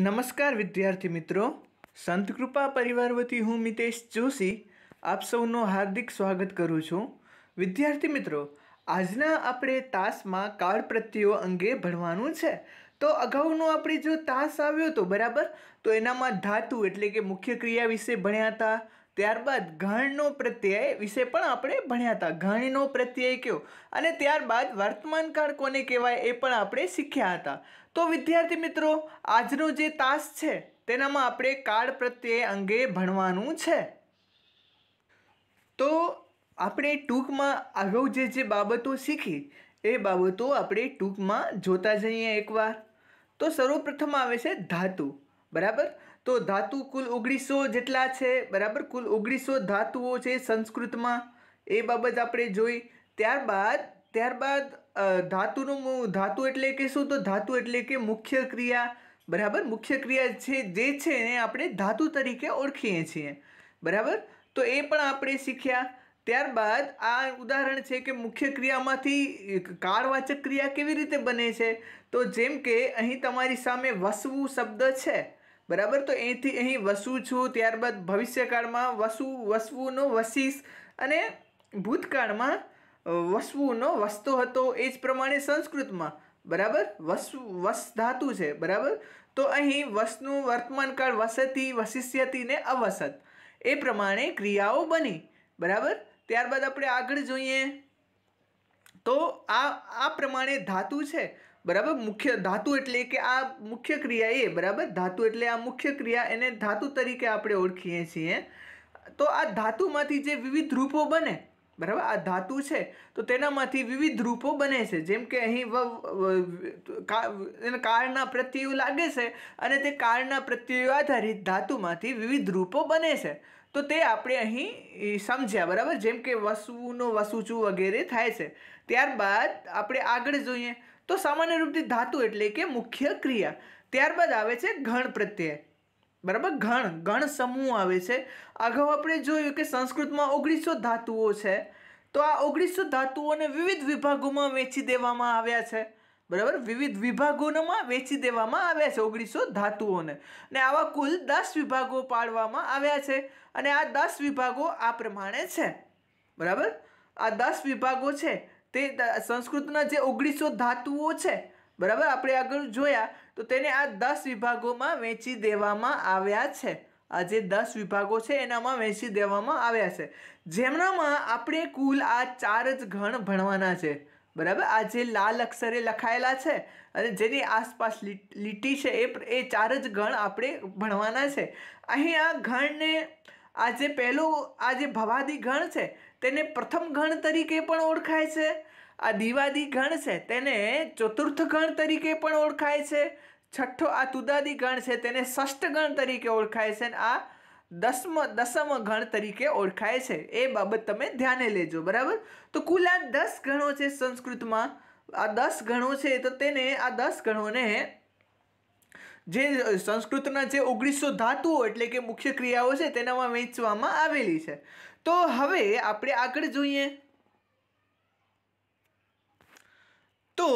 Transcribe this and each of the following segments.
નમસ્કાર વિદ્યાર્થી મિત્રો સંતકૃપા પરિવાર વતી હું મિતેશ જોશી આપ સૌનો હાર્દિક સ્વાગત કરું છું વિદ્યાર્થી મિત્રો આજના આપણે તાસમાં કાળ પ્રત્યયો અંગે ભણવાનું છે તો અગાઉનો આપણે જો તાસ આવ્યો હતો બરાબર તો એનામાં ધાતુ એટલે કે મુખ્ય ક્રિયા વિશે ભણ્યા હતા ત્યારબાદ ઘાણનો પ્રત્યય વિશે પણ આપણે ભણ્યા હતા ઘાણનો પ્રત્યય કયો અને ત્યારબાદ વર્તમાન કાળ કોને કહેવાય એ પણ આપણે શીખ્યા હતા તો વિદ્યાર્થી મિત્રો આજનો જે તાસ છે તેનામાં આપણે કાળ પ્રત્યે અંગે ભણવાનું છે તો આપણે ટૂંકમાં અગાઉ જે જે બાબતો શીખી એ બાબતો આપણે ટૂંકમાં જોતા જઈએ એકવાર તો સર્વપ્રથમ આવે છે ધાતુ બરાબર તો ધાતુ કુલ ઓગણીસો જેટલા છે બરાબર કુલ ઓગણીસો ધાતુઓ છે સંસ્કૃતમાં એ બાબત આપણે જોઈ ત્યારબાદ ત્યારબાદ ધાતુનું ધાતુ એટલે કે શું તો ધાતુ એટલે કે મુખ્ય ક્રિયા બરાબર મુખ્ય ક્રિયા છે જે છે એને આપણે ધાતુ તરીકે ઓળખીએ છીએ બરાબર તો એ પણ આપણે શીખ્યા ત્યારબાદ આ ઉદાહરણ છે કે મુખ્ય ક્રિયામાંથી કાળવાચક ક્રિયા કેવી રીતે બને છે તો જેમ કે અહીં તમારી સામે વસવું શબ્દ છે બરાબર તો અહીંથી અહીં વસું છું ત્યારબાદ ભવિષ્યકાળમાં વસવું વસવુંનો વસીસ અને ભૂતકાળમાં વસવુનો વસતો હતો એ જ પ્રમાણે સંસ્કૃતમાં બરાબર વસ વસ ધાતુ છે બરાબર તો અહીં વસનું વર્તમાનકાળ વસતી વશિષ્યતી ને અવસત એ પ્રમાણે ક્રિયાઓ બની બરાબર ત્યારબાદ આપણે આગળ જોઈએ તો આ આ પ્રમાણે ધાતુ છે બરાબર મુખ્ય ધાતુ એટલે કે આ મુખ્ય ક્રિયા એ બરાબર ધાતુ એટલે આ મુખ્ય ક્રિયા એને ધાતુ તરીકે આપણે ઓળખીએ છીએ તો આ ધાતુમાંથી જે વિવિધ રૂપો બને બરાબર આ ધાતુ છે તો તેનામાંથી વિવિધ રૂપો બને છે જેમ કે અહીં કાળના પ્રત્યયો લાગે છે અને તે કાળના પ્રત્યયો આધારિત ધાતુમાંથી વિવિધ રૂપો બને છે તો તે આપણે અહીં સમજ્યા બરાબર જેમ કે વસુનો વસુચું વગેરે થાય છે ત્યારબાદ આપણે આગળ જોઈએ તો સામાન્ય રૂપથી ધાતુ એટલે કે મુખ્ય ક્રિયા ત્યારબાદ આવે છે ઘણ પ્રત્યય બરાબર ગણ ગણ સમૂહ આવે છે અગાઉ આપણે જોયું કે સંસ્કૃતમાં ઓગણીસો ધાતુઓ છે તો આ ઓગણીસો ધાતુઓને વિવિધ વિભાગોમાં વેચી દેવામાં આવ્યા છે બરાબર વિવિધ વિભાગોમાં વેચી દેવામાં આવ્યા છે ઓગણીસો ધાતુઓને ને આવા કુલ દસ વિભાગો પાડવામાં આવ્યા છે અને આ દસ વિભાગો આ પ્રમાણે છે બરાબર આ દસ વિભાગો છે તે સંસ્કૃતના જે ઓગણીસો ધાતુઓ છે બરાબર આપણે આગળ જોયા તો તેને આ દસ વિભાગોમાં વેચી દેવામાં આવ્યા છે આ જે દસ વિભાગો છે એનામાં વહેંચી દેવામાં આવ્યા છે જેમનામાં આપણે કુલ આ ચાર જ ગણ ભણવાના છે બરાબર આ જે લાલ અક્ષરે લખાયેલા છે અને જેની આસપાસ લીટી છે એ એ ચાર જ ગણ આપણે ભણવાના છે અહીં આ ગણને આ જે પહેલું આ જે ભવાદી ગણ છે તેને પ્રથમ ગણ તરીકે પણ ઓળખાય છે આ દિવાદી ગણ છે તેને ચતુર્થ ગણ તરીકે પણ ઓળખાય છે છઠ્ઠો આ તુદાદી ગણ છે તેને ષષ્ઠ ગણ તરીકે ઓળખાય છે અને આ દસમ દસમ ગણ તરીકે ઓળખાય છે એ બાબત તમે ધ્યાને લેજો બરાબર તો કુલ આ દસ ગણો છે સંસ્કૃતમાં આ દસ ગણો છે તો તેને આ દસ ગણોને જે સંસ્કૃતના જે ઓગણીસો ધાતુઓ એટલે કે મુખ્ય ક્રિયાઓ છે તેનામાં વહેંચવામાં આવેલી છે તો હવે આપણે આગળ જોઈએ તો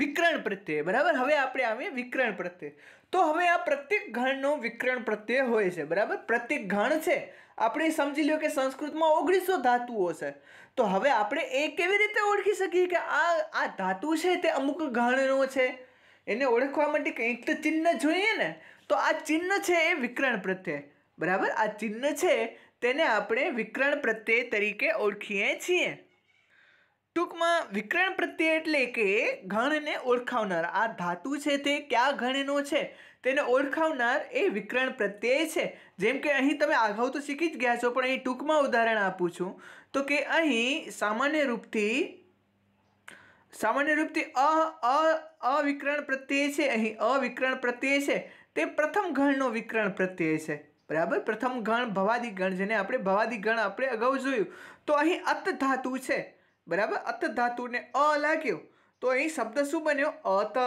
વિકર્ણ પ્રત્યય બરાબર હવે આપણે આવીએ વિકર્ણ પ્રત્યય તો હવે આ પ્રત્યેક ઘણનો વિકર્ણ પ્રત્યય હોય છે બરાબર પ્રત્યેક ઘણ છે આપણે સમજી લો કે સંસ્કૃતમાં ઓગણીસો ધાતુઓ છે તો હવે આપણે એ કેવી રીતે ઓળખી શકીએ કે આ આ ધાતુ છે તે અમુક ઘણનો છે એને ઓળખવા માટે કંઈક તો ચિહ્ન જોઈએ ને તો આ ચિહ્ન છે એ વિકર્ણ પ્રત્યય બરાબર આ ચિહ્ન છે તેને આપણે વિકર્ણ પ્રત્યય તરીકે ઓળખીએ છીએ ટૂંકમાં વિક્રણ પ્રત્યે એટલે કે ઘણને ઓળખાવનાર આ ધાતુ છે તે કયા ઘણનો છે તેને ઓળખાવનાર એ વિક્રણ પ્રત્યય છે જેમ કે અહીં તમે આગાઉ તો શીખી જ ગયા છો પણ અહીં ટૂંકમાં ઉદાહરણ આપું છું તો કે અહીં સામાન્ય રૂપથી સામાન્ય રૂપથી અ અ અવિકર્ણ પ્રત્યય છે અહીં અવિકર્ણ પ્રત્યય છે તે પ્રથમ ઘણનો વિક્રણ પ્રત્યય છે બરાબર પ્રથમ ગણ ભવાદી ગણ જેને આપણે ભવાદી ગણ આપણે અગાઉ જોયું તો અહીં અત ધાતુ છે બરાબર અત ધાતુને અ લાગ્યો તો અહીં શબ્દ શું બન્યો અત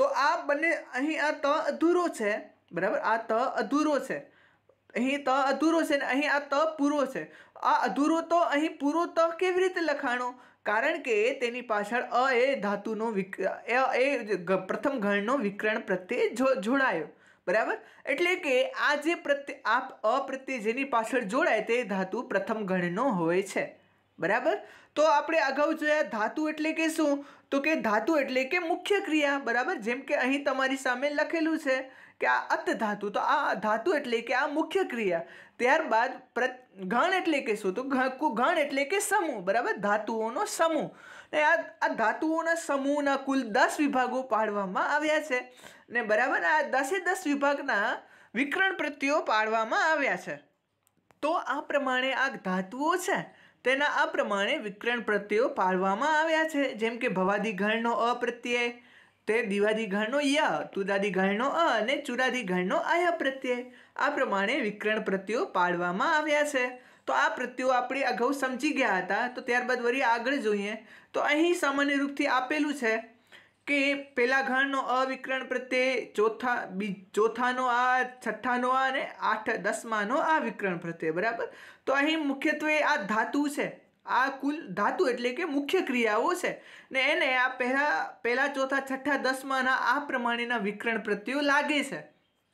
તો આ બંને અહીં આ ત અધૂરો છે બરાબર આ ત અધૂરો છે અહીં ત અધૂરો છે ને અહીં આ ત પૂરો છે આ અધૂરો તો અહીં પૂરો ત કેવી રીતે લખાણો કારણ કે તેની પાછળ અ એ ધાતુનો વિક એ પ્રથમ ગણનો વિકરણ પ્રત્યે જોડાયો બરાબર એટલે કે આ જે પ્રત્યે આ પ્રત્યે જેની પાછળ જોડાય તે ધાતુ પ્રથમ ગણનો હોય છે બરાબર તો આપણે અગાઉ જોયા ધાતુ એટલે કે શું તો કે ધાતુ એટલે કે મુખ્ય ક્રિયા બરાબર જેમ કે અહીં તમારી સામે લખેલું છે કે આ અત ધાતુ તો આ ધાતુ એટલે કે આ મુખ્ય ક્રિયા ત્યારબાદ પ્ર ઘણ એટલે કે શું તો ઘણ એટલે કે સમૂહ બરાબર ધાતુઓનો સમૂહ ને આ આ ધાતુઓના સમૂહના કુલ દસ વિભાગો પાડવામાં આવ્યા છે ને બરાબર આ દસે દસ વિભાગના વિકરણ પ્રત્યો પાડવામાં આવ્યા છે તો આ પ્રમાણે આ ધાતુઓ છે તેના આ પ્રમાણે વિક્રણ પ્રત્યયો પાળવામાં આવ્યા છે જેમ કે ભવાદી ઘરનો અ પ્રત્યય તે દિવાદી ઘરનો ય તુદાદી ઘરનો અ અને ચુરાદી ઘરનો અય પ્રત્યય આ પ્રમાણે વિક્રણ પ્રત્યયો પાળવામાં આવ્યા છે તો આ પ્રત્યયો આપણે અગાઉ સમજી ગયા હતા તો ત્યારબાદ વળી આગળ જોઈએ તો અહીં સામાન્ય રૂપથી આપેલું છે કે પહેલા ઘરનો અવિકરણ પ્રત્યે ચોથા બી ચોથાનો આ છઠ્ઠાનો આ અને આઠ દસમાનો આ વિકરણ પ્રત્યે બરાબર તો અહીં મુખ્યત્વે આ ધાતુ છે આ કુલ ધાતુ એટલે કે મુખ્ય ક્રિયાઓ છે ને એને આ પહેલા પહેલા ચોથા છઠ્ઠા દસમાના આ પ્રમાણેના વિકરણ પ્રત્યયો લાગે છે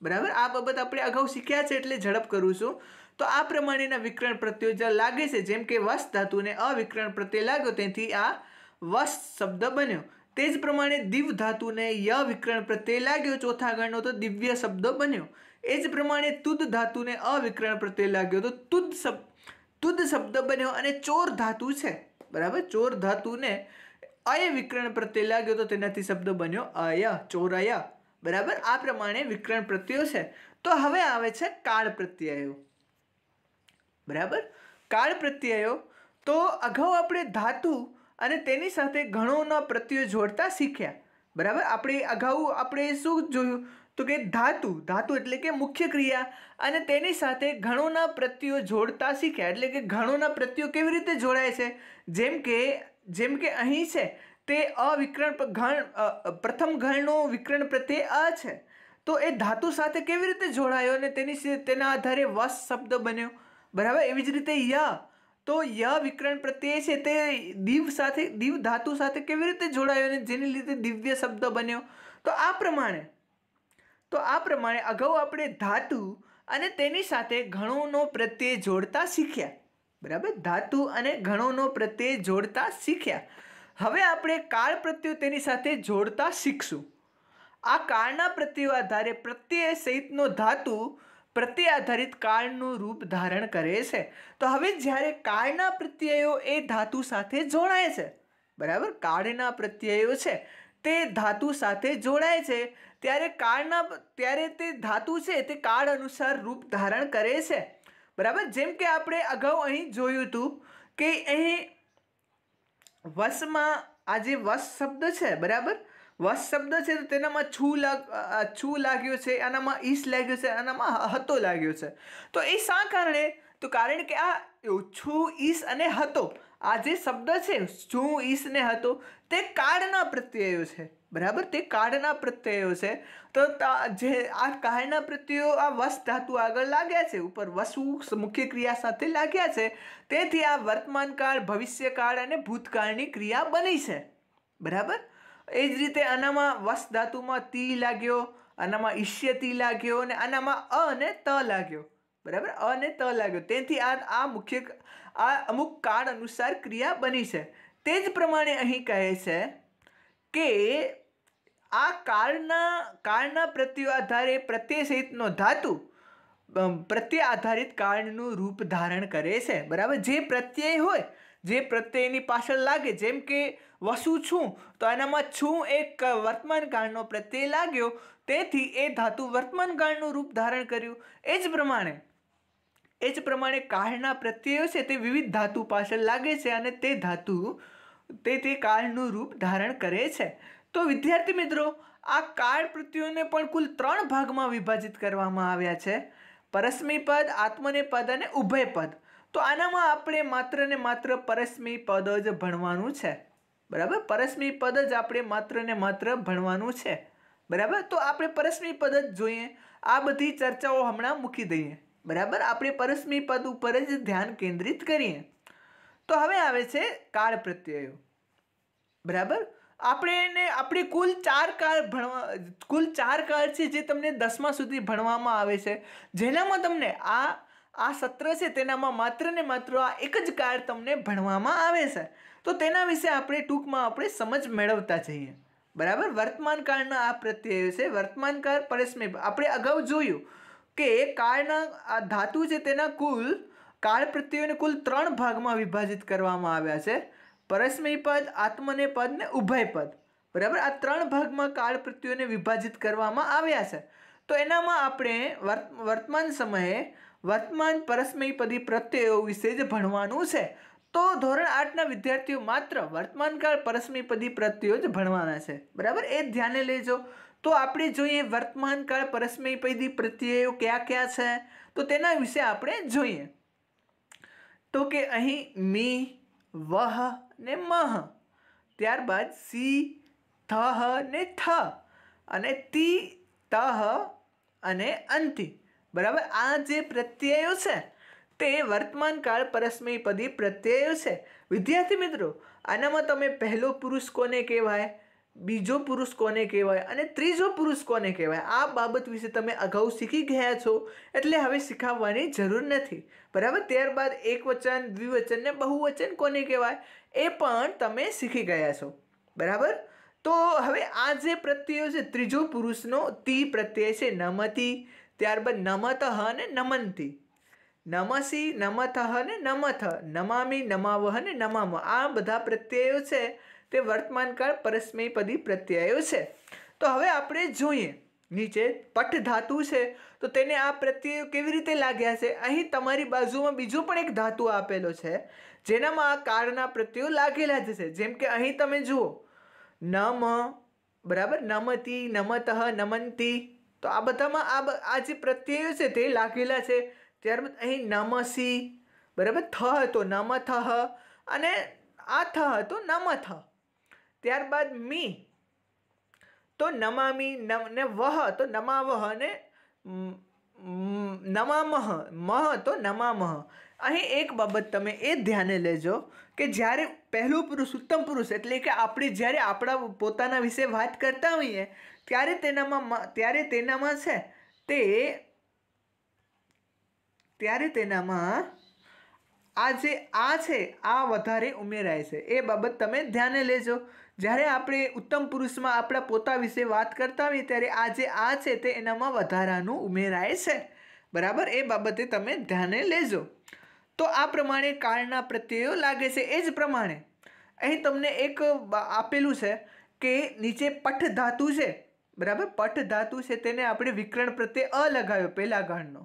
બરાબર આ બાબત આપણે અગાઉ શીખ્યા છે એટલે ઝડપ કરું છું તો આ પ્રમાણેના વિકરણ પ્રત્યો જ્યાં લાગે છે જેમ કે વસ ધાતુને અવિકરણ પ્રત્યે લાગ્યો તેથી આ વસ શબ્દ બન્યો તે જ પ્રમાણે દિવ ધાતુને ય વિકરણ પ્રત્યે લાગ્યો ચોથા ગણનો તો દિવ્ય શબ્દ બન્યો એ જ પ્રમાણે તુદ ધાતુને અવિકરણ પ્રત્યે લાગ્યો તો તુદ શબ્દ તુદ શબ્દ બન્યો અને ચોર ધાતુ છે બરાબર ચોર ધાતુને અય વિકરણ પ્રત્યે લાગ્યો તો તેનાથી શબ્દ બન્યો અય ચોરય બરાબર આ પ્રમાણે વિકરણ પ્રત્યયો છે તો હવે આવે છે કાળ પ્રત્યયો બરાબર કાળ પ્રત્યયો તો અગાઉ આપણે ધાતુ અને તેની સાથે ઘણોના પ્રત્યયો જોડતા શીખ્યા બરાબર આપણે અગાઉ આપણે શું જોયું તો કે ધાતુ ધાતુ એટલે કે મુખ્ય ક્રિયા અને તેની સાથે ઘણોના પ્રત્યયો જોડતા શીખ્યા એટલે કે ઘણોના પ્રત્યયો કેવી રીતે જોડાય છે જેમ કે જેમ કે અહીં છે તે અવિકરણ ઘણ પ્રથમ ઘણનો વિકરણ પ્રત્યે અ છે તો એ ધાતુ સાથે કેવી રીતે જોડાયો અને તેની તેના આધારે વસ શબ્દ બન્યો બરાબર એવી જ રીતે ય તો ય વિકરણ પ્રત્યય છે તે દીવ સાથે દીવ ધાતુ સાથે કેવી રીતે જોડાયો અને જેની લીધે દિવ્ય શબ્દ બન્યો તો આ પ્રમાણે તો આ પ્રમાણે અગાઉ આપણે ધાતુ અને તેની સાથે ઘણોનો પ્રત્યય જોડતા શીખ્યા બરાબર ધાતુ અને ઘણોનો પ્રત્યય જોડતા શીખ્યા હવે આપણે કાળ પ્રત્યય તેની સાથે જોડતા શીખશું આ કાળના પ્રત્યયો આધારે પ્રત્યય સહિતનો ધાતુ પ્રત્યે આધારિત કાળનું રૂપ ધારણ કરે છે તો હવે જ્યારે કાળના પ્રત્યયો એ ધાતુ સાથે જોડાય છે બરાબર કાળના પ્રત્યયો છે તે ધાતુ સાથે જોડાય છે ત્યારે કાળના ત્યારે તે ધાતુ છે તે કાળ અનુસાર રૂપ ધારણ કરે છે બરાબર જેમ કે આપણે અગાઉ અહીં જોયું હતું કે અહીં વસમાં આ જે વસ શબ્દ છે બરાબર વસ શબ્દ છે તો તેનામાં છૂ લાગ છૂ લાગ્યો છે આનામાં ઈસ લાગ્યો છે આનામાં હતો લાગ્યો છે તો એ શા કારણે તો કારણ કે આ છું ઈસ અને હતો આ જે શબ્દ છે છું ઈસ ને હતો તે કાળના પ્રત્યયો છે બરાબર તે કાળના પ્રત્યયો છે તો જે આ કાળના પ્રત્યયો આ વસ ધાતુ આગળ લાગ્યા છે ઉપર વસુ મુખ્ય ક્રિયા સાથે લાગ્યા છે તેથી આ વર્તમાન કાળ ભવિષ્યકાળ અને ભૂતકાળની ક્રિયા બની છે બરાબર એ જ રીતે આનામાં વસ ધાતુમાં તી લાગ્યો આનામાં ઈષ્ય તી લાગ્યો અને આનામાં અ અને ત લાગ્યો બરાબર અ અને ત લાગ્યો તેથી આ આ મુખ્ય આ અમુક કાળ અનુસાર ક્રિયા બની છે તે જ પ્રમાણે અહીં કહે છે કે આ કાળના કાળના પ્રત્યય આધારે પ્રત્યય સહિતનો ધાતુ પ્રત્યય આધારિત કાળનું રૂપ ધારણ કરે છે બરાબર જે પ્રત્યય હોય જે પ્રત્યયની પાછળ લાગે જેમ કે વસુ છું તો એનામાં છું એક વર્તમાનકાળનો પ્રત્યય લાગ્યો તેથી એ ધાતુ વર્તમાનકાળનું રૂપ ધારણ કર્યું એ જ પ્રમાણે એ જ પ્રમાણે કાળના પ્રત્યયો છે તે વિવિધ ધાતુ પાછળ લાગે છે અને તે ધાતુ તે તે કાળનું રૂપ ધારણ કરે છે તો વિદ્યાર્થી મિત્રો આ કાળ પ્રત્યયોને પણ કુલ ત્રણ ભાગમાં વિભાજિત કરવામાં આવ્યા છે પરસ્મી પદ આત્મને પદ અને ઉભય પદ તો આનામાં આપણે માત્ર ને માત્ર પરસ્મય પદ જ ભણવાનું છે બરાબર પરસ્મય પદ જ આપણે માત્ર ને માત્ર ભણવાનું છે બરાબર તો આપણે પરસ્મય પદ જ જોઈએ આ બધી ચર્ચાઓ હમણાં મૂકી દઈએ બરાબર આપણે પરસ્મય પદ ઉપર જ ધ્યાન કેન્દ્રિત કરીએ તો હવે આવે છે કાળ પ્રત્યયો બરાબર આપણે એને આપણે કુલ ચાર કાળ ભણવા કુલ ચાર કાળ છે જે તમને દસમા સુધી ભણવામાં આવે છે જેનામાં તમને આ આ સત્ર છે તેનામાં માત્ર ને માત્ર આ એક જ કાર તમને ભણવામાં આવે છે તો તેના વિશે આપણે ટૂંકમાં આપણે સમજ મેળવતા જઈએ બરાબર વર્તમાન કાળના આ પ્રત્યય છે વર્તમાન કાળ પરસ્મેપ આપણે અગાઉ જોયું કે કાળના આ ધાતુ છે તેના કુલ કાળ પ્રત્યયોને કુલ ત્રણ ભાગમાં વિભાજિત કરવામાં આવ્યા છે પરસ્મય પદ આત્મને પદ ને ઉભય પદ બરાબર આ ત્રણ ભાગમાં કાળ પ્રત્યયોને વિભાજિત કરવામાં આવ્યા છે તો એનામાં આપણે વર્તમાન સમયે વર્તમાન પરસ્મયપદી પ્રત્યયો વિશે જ ભણવાનું છે તો ધોરણ આઠના વિદ્યાર્થીઓ માત્ર વર્તમાનકાળ પરસ્મયપદી પ્રત્યયો જ ભણવાના છે બરાબર એ ધ્યાને લેજો તો આપણે જોઈએ વર્તમાનકાળ પરસ્મયપદી પ્રત્યયો કયા કયા છે તો તેના વિશે આપણે જોઈએ તો કે અહીં મી વહ ને મહ ત્યારબાદ સી થહ ને થ અને તી તહ અને અંતિ બરાબર આ જે પ્રત્યયો છે તે વર્તમાન કાળ પરસ્મયપદી પ્રત્યયો છે વિદ્યાર્થી મિત્રો આનામાં તમે પહેલો પુરુષ કોને કહેવાય બીજો પુરુષ કોને કહેવાય અને ત્રીજો પુરુષ કોને કહેવાય આ બાબત વિશે તમે અગાઉ શીખી ગયા છો એટલે હવે શીખાવવાની જરૂર નથી બરાબર ત્યારબાદ એકવચન દ્વિવચન ને બહુવચન કોને કહેવાય એ પણ તમે શીખી ગયા છો બરાબર તો હવે આ જે પ્રત્યયો છે ત્રીજો પુરુષનો તી પ્રત્યય છે નમતી ત્યારબાદ નમતઃ અને નમંતિ નમસી નમતઃ અને નમથ નમામી નમાવહ અને નમામ આ બધા પ્રત્યયો છે તે વર્તમાનકાળ પરસ્મયપદી પ્રત્યયો છે તો હવે આપણે જોઈએ નીચે પઠ ધાતુ છે તો તેને આ પ્રત્યયો કેવી રીતે લાગ્યા છે અહીં તમારી બાજુમાં બીજો પણ એક ધાતુ આપેલો છે જેનામાં આ કાળના પ્રત્યયો લાગેલા જ છે જેમ કે અહીં તમે જુઓ નમ બરાબર નમતી નમતઃ નમંતી તો આ બધામાં આ આ જે પ્રત્યયો છે તે લાગેલા છે ત્યારબાદ અહીં નમસી બરાબર થ હતો નમ અને આ થ હતો નમથ ત્યારબાદ મી તો નમામી નમ ને વહ તો નમાવહ ને નમામહ મહ તો નમામહ અહીં એક બાબત તમે એ ધ્યાને લેજો કે જ્યારે પહેલું પુરુષ ઉત્તમ પુરુષ એટલે કે આપણે જ્યારે આપણા પોતાના વિશે વાત કરતા હોઈએ ત્યારે તેનામાં ત્યારે તેનામાં છે તે ત્યારે તેનામાં આ જે આ છે આ વધારે ઉમેરાય છે એ બાબત તમે ધ્યાને લેજો જ્યારે આપણે ઉત્તમ પુરુષમાં આપણા પોતા વિશે વાત કરતા હોઈએ ત્યારે આ જે આ છે તે એનામાં વધારાનું ઉમેરાય છે બરાબર એ બાબતે તમે ધ્યાને લેજો તો આ પ્રમાણે કાળના પ્રત્યયો લાગે છે એ જ પ્રમાણે અહીં તમને એક આપેલું છે કે નીચે પઠ ધાતુ છે બરાબર પટ ધાતુ છે તેને આપણે વિકરણ પ્રત્યે અ લગાવ્યો પહેલા ગણનો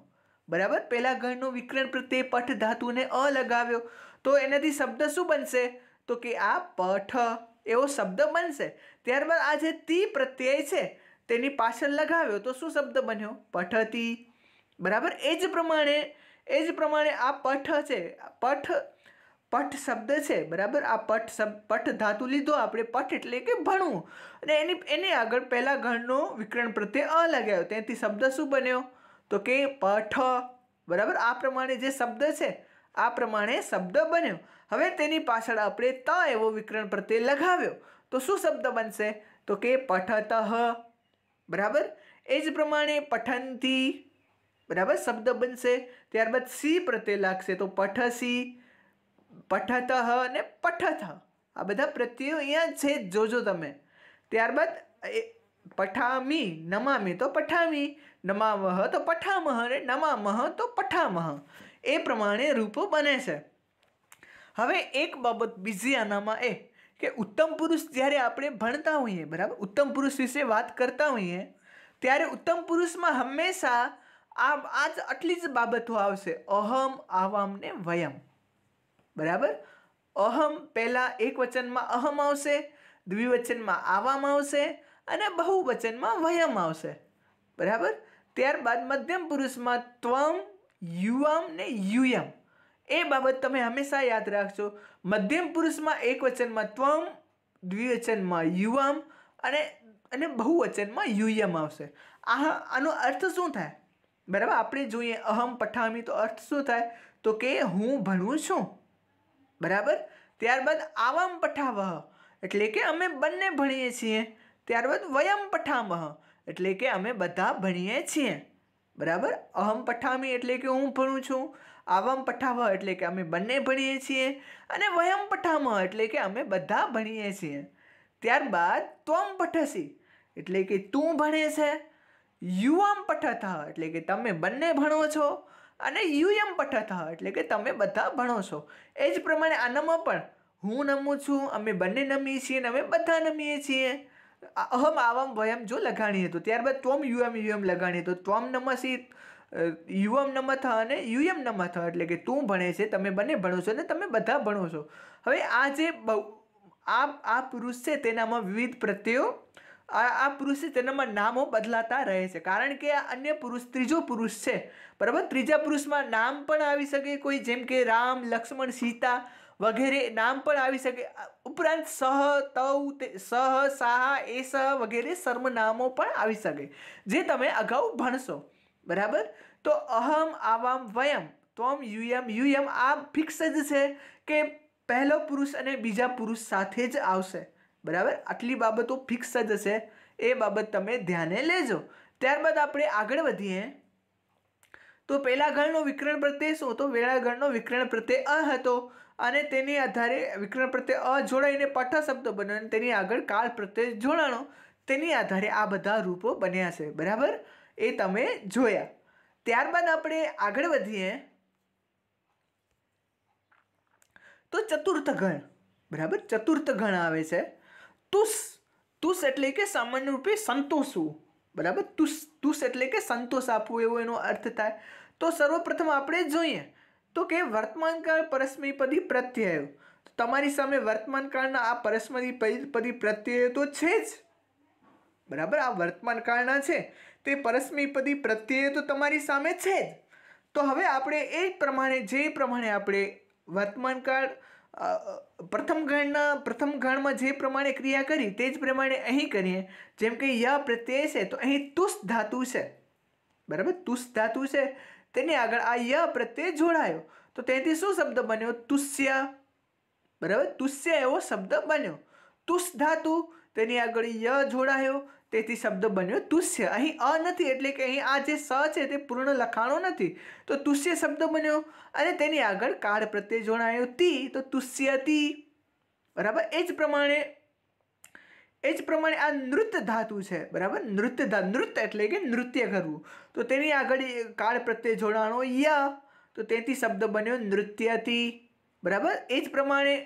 બરાબર પહેલા ગણનો વિકરણ પ્રત્યે પઠ ધાતુને અ લગાવ્યો તો એનાથી શબ્દ શું બનશે તો કે આ પઠ એવો શબ્દ બનશે ત્યારબાદ આ જે તી પ્રત્યય છે તેની પાછળ લગાવ્યો તો શું શબ્દ બન્યો પઠતી બરાબર એ જ પ્રમાણે એ જ પ્રમાણે આ પઠ છે પઠ પઠ શબ્દ છે બરાબર આ પઠ શબ્દ પઠ ધાતુ લીધો આપણે પઠ એટલે કે ભણવું અને એની એની આગળ પહેલાં ગણનો વિકરણ પ્રત્યે અ લગાવ્યો તેથી શબ્દ શું બન્યો તો કે પઠ બરાબર આ પ્રમાણે જે શબ્દ છે આ પ્રમાણે શબ્દ બન્યો હવે તેની પાછળ આપણે ત એવો વિકરણ પ્રત્યે લગાવ્યો તો શું શબ્દ બનશે તો કે પઠતઃ બરાબર એ જ પ્રમાણે પઠનથી બરાબર શબ્દ બનશે ત્યારબાદ સી પ્રત્યે લાગશે તો પઠસી પઠતઃ અને પઠથ આ બધા પ્રત્યયો અહીંયા છે જ જોજો તમે ત્યારબાદ એ પઠામી નમામી તો પઠામી નમામહ તો પઠામહ અને નમામહ તો પઠામહ એ પ્રમાણે રૂપો બને છે હવે એક બાબત બીજી આનામાં એ કે ઉત્તમ પુરુષ જ્યારે આપણે ભણતા હોઈએ બરાબર ઉત્તમ પુરુષ વિશે વાત કરતા હોઈએ ત્યારે ઉત્તમ પુરુષમાં હંમેશા આ આ જ આટલી જ બાબતો આવશે અહમ આવામ ને વયમ બરાબર અહમ પહેલાં એક વચનમાં અહમ આવશે દ્વિવચનમાં આવામ આવશે અને બહુવચનમાં વયમ આવશે બરાબર ત્યારબાદ મધ્યમ પુરુષમાં ત્વમ યુવમ ને યુયમ એ બાબત તમે હંમેશા યાદ રાખજો મધ્યમ પુરુષમાં એક વચનમાં ત્વમ દ્વિવચનમાં યુવમ અને અને બહુવચનમાં યુયમ આવશે આ આનો અર્થ શું થાય બરાબર આપણે જોઈએ અહમ પઠામી તો અર્થ શું થાય તો કે હું ભણું છું બરાબર ત્યારબાદ આવમ પઠાવહ એટલે કે અમે બંને ભણીએ છીએ ત્યારબાદ વયમ પઠામહ એટલે કે અમે બધા ભણીએ છીએ બરાબર અહમ પઠામી એટલે કે હું ભણું છું આવમ પઠાવહ એટલે કે અમે બંને ભણીએ છીએ અને વયમ પઠામહ એટલે કે અમે બધા ભણીએ છીએ ત્યારબાદ ત્વમ પઠસી એટલે કે તું ભણે છે યુવામ પઠથ એટલે કે તમે બંને ભણો છો અને યુયમ પઠતઃ એટલે કે તમે બધા ભણો છો એ જ પ્રમાણે આનામાં પણ હું નમું છું અમે બંને નમીએ છીએ અને અમે બધા નમીએ છીએ અહમ આવમ વયમ જો લગાણીએ તો ત્યારબાદ ત્વમ યુએમ યુએમ લગાણીએ તો ત્વમ નમસી યુવમ નમથ અને યુએમ નમથ એટલે કે તું ભણે છે તમે બંને ભણો છો અને તમે બધા ભણો છો હવે આ જે બહુ આ આ પુરુષ છે તેનામાં વિવિધ પ્રત્યયો આ પુરુષ છે તેનામાં નામો બદલાતા રહે છે કારણ કે આ અન્ય પુરુષ ત્રીજો પુરુષ છે બરાબર ત્રીજા પુરુષમાં નામ પણ આવી શકે કોઈ જેમ કે રામ લક્ષ્મણ સીતા વગેરે નામ પણ આવી શકે ઉપરાંત સહ તવ તે સહ સાહ એ સહ વગેરે સર્વનામો પણ આવી શકે જે તમે અગાઉ ભણશો બરાબર તો અહમ આવામ વયમ તોમ યુએમ યુએમ આ ફિક્સ જ છે કે પહેલો પુરુષ અને બીજા પુરુષ સાથે જ આવશે બરાબર આટલી બાબતો ફિક્સ જ હશે એ બાબત તમે ધ્યાને લેજો ત્યારબાદ આપણે આગળ વધીએ તો પહેલા ગણનો વિકરણ પ્રત્યે શું હતો વેળા ગણનો વિકરણ પ્રત્યે અ હતો અને તેની આધારે વિકર્ણ પ્રત્યે અ જોડાઈને પઠ શબ્દો બન્યો અને તેની આગળ કાળ પ્રત્યે જોડાણો તેની આધારે આ બધા રૂપો બન્યા છે બરાબર એ તમે જોયા ત્યારબાદ આપણે આગળ વધીએ તો ચતુર્થ ગણ બરાબર ચતુર્થ ગણ આવે છે તુસ તુસ એટલે કે સામાન્ય રૂપે સંતોષવું બરાબર તુસ તુસ એટલે કે સંતોષ આપવું એવો એનો અર્થ થાય તો સર્વપ્રથમ આપણે જોઈએ તો કે વર્તમાનકાળ પરસ્મયપદી પ્રત્યયો તો તમારી સામે વર્તમાનકાળના આ પરસ્મયપદી પ્રત્યયો તો છે જ બરાબર આ વર્તમાનકાળના છે તે પરસ્મિપદી પ્રત્યયો તો તમારી સામે છે જ તો હવે આપણે એ પ્રમાણે જે પ્રમાણે આપણે વર્તમાનકાળ પ્રથમ ગણના પ્રથમ ગણમાં જે પ્રમાણે ક્રિયા કરી તે જ પ્રમાણે અહીં કરીએ જેમ કે ય પ્રત્યય છે તો અહીં તુસ ધાતુ છે બરાબર તુસ ધાતુ છે તેની આગળ આ ય પ્રત્યય જોડાયો તો તેથી શું શબ્દ બન્યો તુષ્ય બરાબર તુષ્ય એવો શબ્દ બન્યો તુસ ધાતુ તેની આગળ ય જોડાયો તેથી શબ્દ બન્યો તુષ્ય અહીં અ નથી એટલે કે અહીં આ જે સ છે તે પૂર્ણ લખાણો નથી તો તુષ્ય શબ્દ બન્યો અને તેની આગળ કાળ પ્રત્યે જોડાયો તી તો તી બરાબર એ જ પ્રમાણે એ જ પ્રમાણે આ નૃત્ય ધાતુ છે બરાબર નૃત્ય ધા નૃત્ય એટલે કે નૃત્ય કરવું તો તેની આગળ કાળ પ્રત્યે જોડાણો ય તો તેથી શબ્દ બન્યો નૃત્યથી બરાબર એ જ પ્રમાણે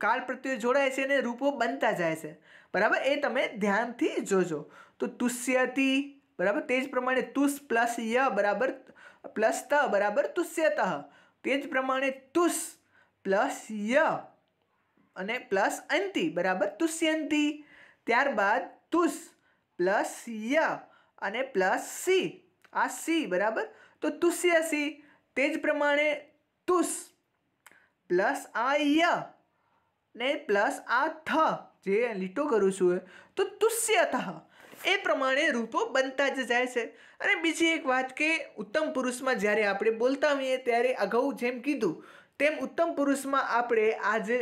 કાળ પ્રત્યે જોડાય છે અને રૂપો બનતા જાય છે બરાબર એ તમે ધ્યાનથી જોજો તો તુષ્યથી બરાબર તે જ પ્રમાણે તુષ પ્લસ ય બરાબર પ્લસ ત બરાબર તુષ્યતઃ તે જ પ્રમાણે તુષ પ્લસ ય અને પ્લસ અંતિ બરાબર તુષ્યંતિ ત્યારબાદ તુષ પ્લસ ય અને પ્લસ સી આ સી બરાબર તો તુષ્ય સી તે જ પ્રમાણે તુષ પ્લસ આ ય ને પ્લસ આ થ જે લીટો કરું છું એ તો તુષ્યથ એ પ્રમાણે રૂપો બનતા જ જાય છે અને બીજી એક વાત કે ઉત્તમ પુરુષમાં જ્યારે આપણે બોલતા હોઈએ ત્યારે અગાઉ જેમ કીધું તેમ ઉત્તમ પુરુષમાં આપણે આજે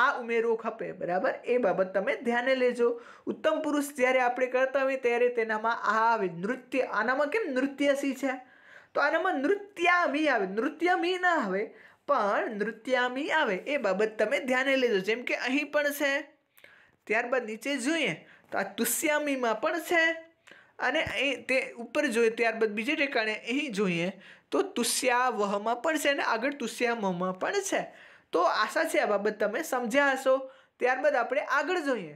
આ ઉમેરો ખપે બરાબર એ બાબત તમે ધ્યાને લેજો ઉત્તમ પુરુષ જ્યારે આપણે કરતા હોઈએ ત્યારે તેનામાં આ આવે નૃત્ય આનામાં કેમ નૃત્યસી છે તો આનામાં નૃત્યામી આવે નૃત્યમી ના આવે પણ નૃત્યામી આવે એ બાબત તમે ધ્યાને લેજો જેમ કે અહીં પણ છે ત્યારબાદ નીચે જોઈએ તો આ તુષ્યામીમાં પણ છે અને અહીં તે ઉપર જોઈએ ત્યારબાદ બીજે ઠેકાણે અહીં જોઈએ તો તુષ્યાવહમાં પણ છે અને આગળ તુસ્યામહમાં પણ છે તો આશા છે આ બાબત તમે સમજ્યા હશો ત્યારબાદ આપણે આગળ જોઈએ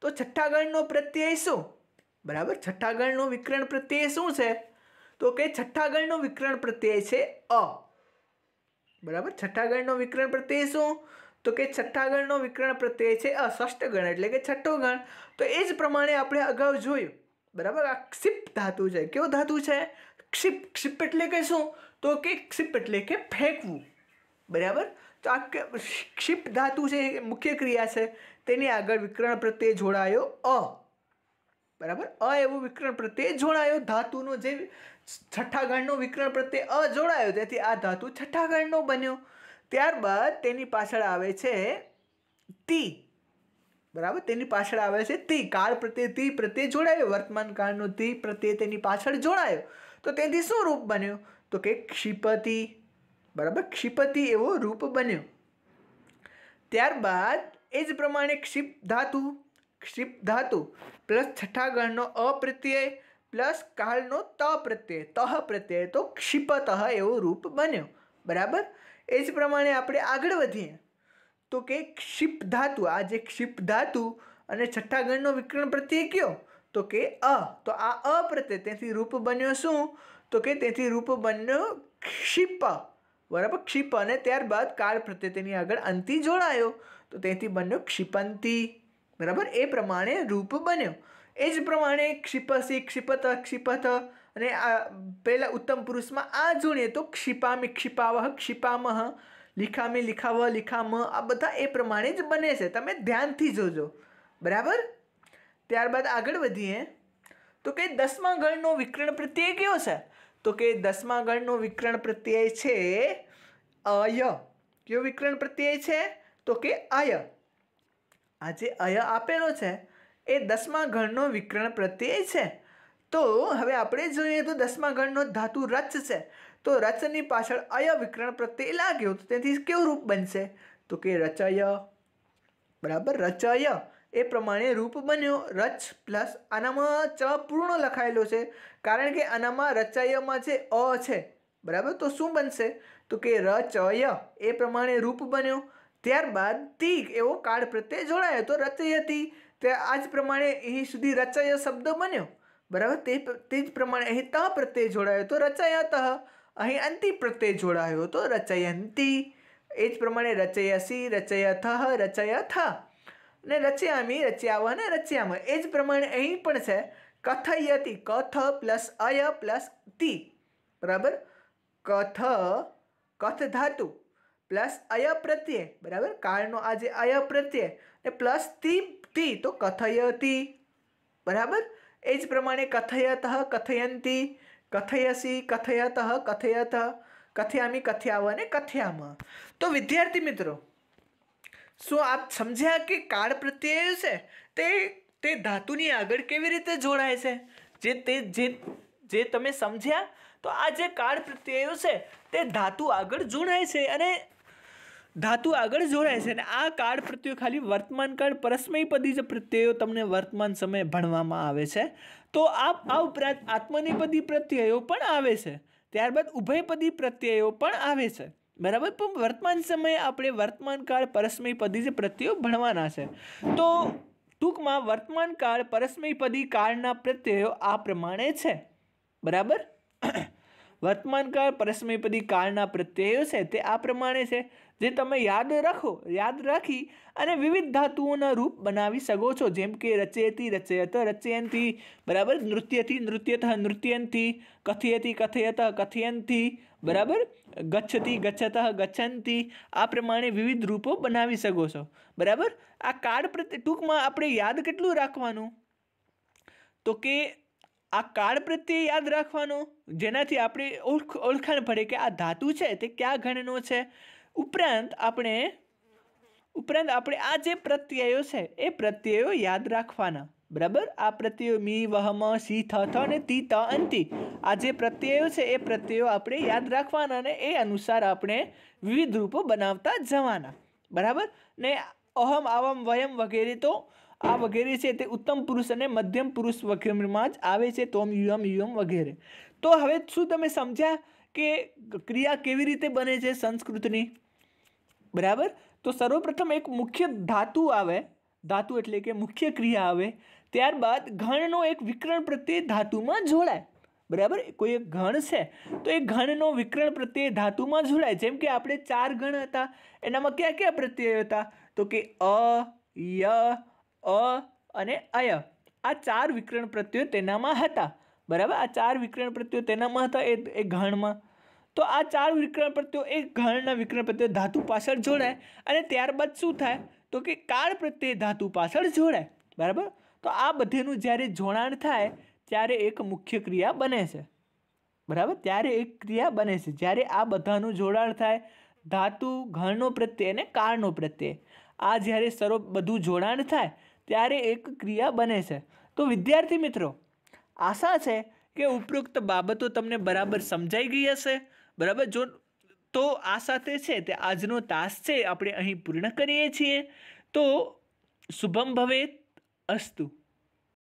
તો છઠ્ઠાગણનો પ્રત્યય શું બરાબર છઠ્ઠાગણનો વિકરણ પ્રત્યય શું છે તો કે છઠ્ઠાગણનો વિકરણ પ્રત્યય છે અ બરાબર છઠ્ઠા ગણનો વિકરણ પ્રત્યય શું તો કે છઠ્ઠા ગણનો વિકરણ પ્રત્યય છે અષષ્ઠ ગણ એટલે કે છઠ્ઠો ગણ તો એ જ પ્રમાણે આપણે અગાઉ જોયું બરાબર આ ક્ષિપ ધાતુ છે કેવો ધાતુ છે ક્ષિપ ક્ષિપ એટલે કે શું તો કે ક્ષિપ એટલે કે ફેંકવું બરાબર તો આ ક્ષિપ ધાતુ છે મુખ્ય ક્રિયા છે તેની આગળ વિકરણ પ્રત્યે જોડાયો અ બરાબર અ એવું વિકરણ પ્રત્યે જોડાયો ધાતુનો જે છઠ્ઠા ગણનો વિકરણ પ્રત્યે અ જોડાયો તેથી આ ધાતુ છઠ્ઠા ગણનો બન્યો ત્યારબાદ તેની પાછળ આવે છે તી બરાબર તેની પાછળ આવે છે તી કાળ પ્રત્યે તી પ્રત્યે જોડાયો વર્તમાન કાળનો તી પ્રત્યે તેની પાછળ જોડાયો તો તેથી શું રૂપ બન્યું તો કે ક્ષિપતિ બરાબર ક્ષિપતિ એવો રૂપ બન્યો ત્યારબાદ એ જ પ્રમાણે ક્ષિપ ધાતુ ક્ષિપ ધાતુ પ્લસ છઠ્ઠા ગણનો અપ્રત્યય પ્લસ કાળનો ત પ્રત્યય તહ પ્રત્યય તો ક્ષિપતઃ એવું રૂપ બન્યું બરાબર એ જ પ્રમાણે આપણે આગળ વધીએ તો કે ક્ષિપ ધાતુ આ જે ક્ષિપ ધાતુ અને છઠ્ઠા ગણનો વિકરણ પ્રત્યય કયો તો કે અ તો આ અપ્રત્યય તેથી રૂપ બન્યો શું તો કે તેથી રૂપ બન્યો ક્ષિપ બરાબર ક્ષિપ અને ત્યારબાદ કાળ પ્રત્યે તેની આગળ અંતિ જોડાયો તો તેથી બન્યો ક્ષિપંતી બરાબર એ પ્રમાણે રૂપ બન્યો એ જ પ્રમાણે ક્ષિપસી ક્ષિપત ક્ષિપથ અને આ પહેલાં ઉત્તમ પુરુષમાં આ જોઈએ તો ક્ષિપામી ક્ષિપાવહ ક્ષિપામહ લિખામી લિખાવહ લિખામ આ બધા એ પ્રમાણે જ બને છે તમે ધ્યાનથી જોજો બરાબર ત્યારબાદ આગળ વધીએ તો કે દસમા ગણનો વિકરણ પ્રત્યય કયો છે તો કે દસમા ગણનો વિકરણ પ્રત્યય છે અય કયો વિકરણ પ્રત્યય છે તો કે અય આ જે અય આપેલો છે એ દસમા ગણનો વિકરણ પ્રત્યય છે તો હવે આપણે જોઈએ તો દસમા ઘરનો ધાતુ રચ છે તો રચની પાછળ અય વિકરણ પ્રત્યય લાગ્યો તો તેથી કેવું રૂપ બનશે તો કે રચય બરાબર રચય એ પ્રમાણે રૂપ બન્યો રચ પ્લસ આનામાં ચ પૂર્ણ લખાયેલો છે કારણ કે આનામાં રચાયમાં જે અ છે બરાબર તો શું બનશે તો કે રચય એ પ્રમાણે રૂપ બન્યો ત્યારબાદ તી એવો કાળ પ્રત્યે જોડાયો તો રચઈ હતી તે આ જ પ્રમાણે અહીં સુધી રચય શબ્દ બન્યો બરાબર તે તે જ પ્રમાણે અહીં તહ પ્રત્યે જોડાયો તો રચયા તહ અહીં અંતિ પ્રત્યે જોડાયો તો રચયંતી એ જ પ્રમાણે રચયસી રચય થહ રચય થ ને રચયામી રચ્યાવ ને રચ્યામાં એ જ પ્રમાણે અહીં પણ છે કથયતી કથ પ્લસ અય પ્લસ તી બરાબર કથ કથ ધાતુ પ્લસ અય પ્રત્યય બરાબર કાળનો આ જે અય પ્રત્યય ને પ્લસ તી તી તો કથયતી બરાબર એ જ પ્રમાણે કથયત કથયંતી કથયસી કથયત કથયત કથયામી કથયાવ અને કથયામ તો વિદ્યાર્થી મિત્રો શું આપ સમજ્યા કે કાળ પ્રત્યય છે તે તે ધાતુની આગળ કેવી રીતે જોડાય છે જે તે જે જે તમે સમજ્યા તો આ જે કાળ પ્રત્યયો છે તે ધાતુ આગળ જોડાય છે અને ધાતુ આગળ જોડાય છે અને આ કાળ પ્રત્યયો ખાલી વર્તમાન કાળ પરસ્મયપદી જે પ્રત્યયો તમને વર્તમાન સમય ભણવામાં આવે છે તો આ આ ઉપરાંત આત્મનેપદી પ્રત્યયો પણ આવે છે ત્યારબાદ ઉભયપદી પ્રત્યયો પણ આવે છે બરાબર પણ વર્તમાન સમયે આપણે વર્તમાન કાળ પરસ્મયપદી જે પ્રત્યયો ભણવાના છે તો ટૂંકમાં વર્તમાન કાળ પરસ્મયપદી કાળના પ્રત્યયો આ પ્રમાણે છે બરાબર વર્તમાન કાળ પરસ્મયપદી કાળના પ્રત્યયો છે તે આ પ્રમાણે છે જે તમે યાદ રાખો યાદ રાખી અને વિવિધ ધાતુઓના રૂપ બનાવી શકો છો જેમ કે રચેતી રચયત રચયંતી બરાબર નૃત્યથી નૃત્યત નૃત્યંતી કથિયતી કથયત કથયંતી બરાબર ગચ્છતી ગચ્છત ગચ્છંતી આ પ્રમાણે વિવિધ રૂપો બનાવી શકો છો બરાબર આ કાર્ડ પ્રત્યે ટૂંકમાં આપણે યાદ કેટલું રાખવાનું તો કે આ કાળ પ્રત્યે યાદ રાખવાનું જેનાથી આપણે ઓળખ ઓળખાણ પડે કે આ ધાતુ છે તે કયા ગણનો છે ઉપરાંત આપણે ઉપરાંત આપણે આ જે પ્રત્યયો છે એ પ્રત્યયો યાદ રાખવાના બરાબર આ પ્રત્યયો મી વહમ સી થ થ અને તી ત અંતિ આ જે પ્રત્યયો છે એ પ્રત્યયો આપણે યાદ રાખવાના અને એ અનુસાર આપણે વિવિધ રૂપો બનાવતા જવાના બરાબર ને અહમ આવમ વયમ વગેરે તો આ વગેરે છે તે ઉત્તમ પુરુષ અને મધ્યમ પુરુષ વગેરેમાં જ આવે છે તોમ યુમ યુમ વગેરે તો હવે શું તમે સમજ્યા કે ક્રિયા કેવી રીતે બને છે સંસ્કૃતની બરાબર તો સર્વપ્રથમ એક મુખ્ય ધાતુ આવે ધાતુ એટલે કે મુખ્ય ક્રિયા આવે ત્યારબાદ ઘણનો એક વિકરણ પ્રત્યે ધાતુમાં જોડાય બરાબર કોઈ એક ઘણ છે તો એ ઘણનો વિકરણ પ્રત્યે ધાતુમાં જોડાય જેમ કે આપણે ચાર ગણ હતા એનામાં કયા કયા પ્રત્યય હતા તો કે અ ય અ અને અય આ ચાર વિકરણ પ્રત્યયો તેનામાં હતા બરાબર આ ચાર વિકરણ પ્રત્યયો તેનામાં હતા એ એ ઘણમાં તો આ ચાર વિકર્ણ પ્રત્યો એ ઘાણના વિકર્ણ પ્રત્યે ધાતુ પાછળ જોડાય અને ત્યારબાદ શું થાય તો કે કાળ પ્રત્યે ધાતુ પાછળ જોડાય બરાબર તો આ બધેનું જ્યારે જોડાણ થાય ત્યારે એક મુખ્ય ક્રિયા બને છે બરાબર ત્યારે એક ક્રિયા બને છે જ્યારે આ બધાનું જોડાણ થાય ધાતુ ઘણનો પ્રત્યે અને કાળનો પ્રત્યે આ જ્યારે સર્વ બધું જોડાણ થાય ત્યારે એક ક્રિયા બને છે તો વિદ્યાર્થી મિત્રો આશા છે કે ઉપરોક્ત બાબતો તમને બરાબર સમજાઈ ગઈ હશે બરાબર જો તો આ સાથે છે તે આજનો તાસ છે આપણે અહીં પૂર્ણ કરીએ છીએ તો શુભમ ભવેત અસ્તુ